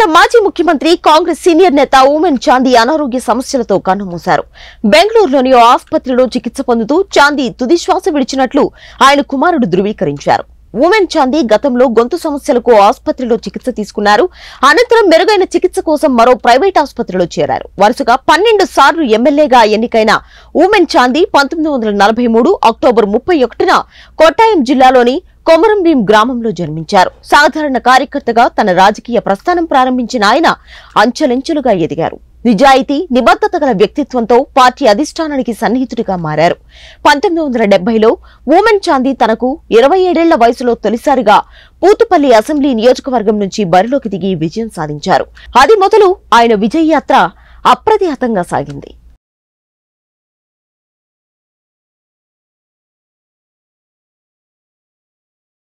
కేరళ మాజీ ముఖ్యమంత్రి కాంగ్రెస్ సీనియర్ నేత ఉమెన్ చాందీ అనారోగ్య సమస్యలతో కన్నుమూశారు బెంగళూరులోని ఆసుపత్రిలో చికిత్స పొందుతూ చాందీ తుదిశ్వాస విడిచినట్లు ఆయన కుమారుడు ధృవీకరించారు ఉమెన్ చాందీ గతంలో గొంతు సమస్యలకు ఆసుపత్రిలో చికిత్స తీసుకున్నారు అనంతరం మెరుగైన చికిత్స కోసం మరో ప్రైవేట్ ఆసుపత్రిలో చేరారు వరుసగా పన్నెండు సార్లు ఎమ్మెల్యేగా ఎన్నికైన ఉమెన్ చాందీ పంతొమ్మిది అక్టోబర్ ముప్పై ఒకటిన కొట్టాయం జిల్లాలోని కొమరంభీం గ్రామంలో జన్మించారు సాధారణ కార్యకర్తగా తన రాజకీయ ప్రస్థానం ప్రారంభించిన ఆయన అంచెలంచెలుగా ఎదిగారు నిజాయితీ నిబద్ధత గల వ్యక్తిత్వంతో పార్టీ అధిష్టానానికి సన్నిహితుడిగా మారారు పంతొమ్మిది వందల డెబ్బైలో ఉమెన్ చాందీ తనకు ఇరవై ఏడేళ్ల వయసులో తొలిసారిగా పూతుపల్లి అసెంబ్లీ నియోజకవర్గం నుంచి బరిలోకి దిగి విజయం సాధించారు అది మొదలు ఆయన విజయ యాత్ర అప్రతిహతంగా సాగింది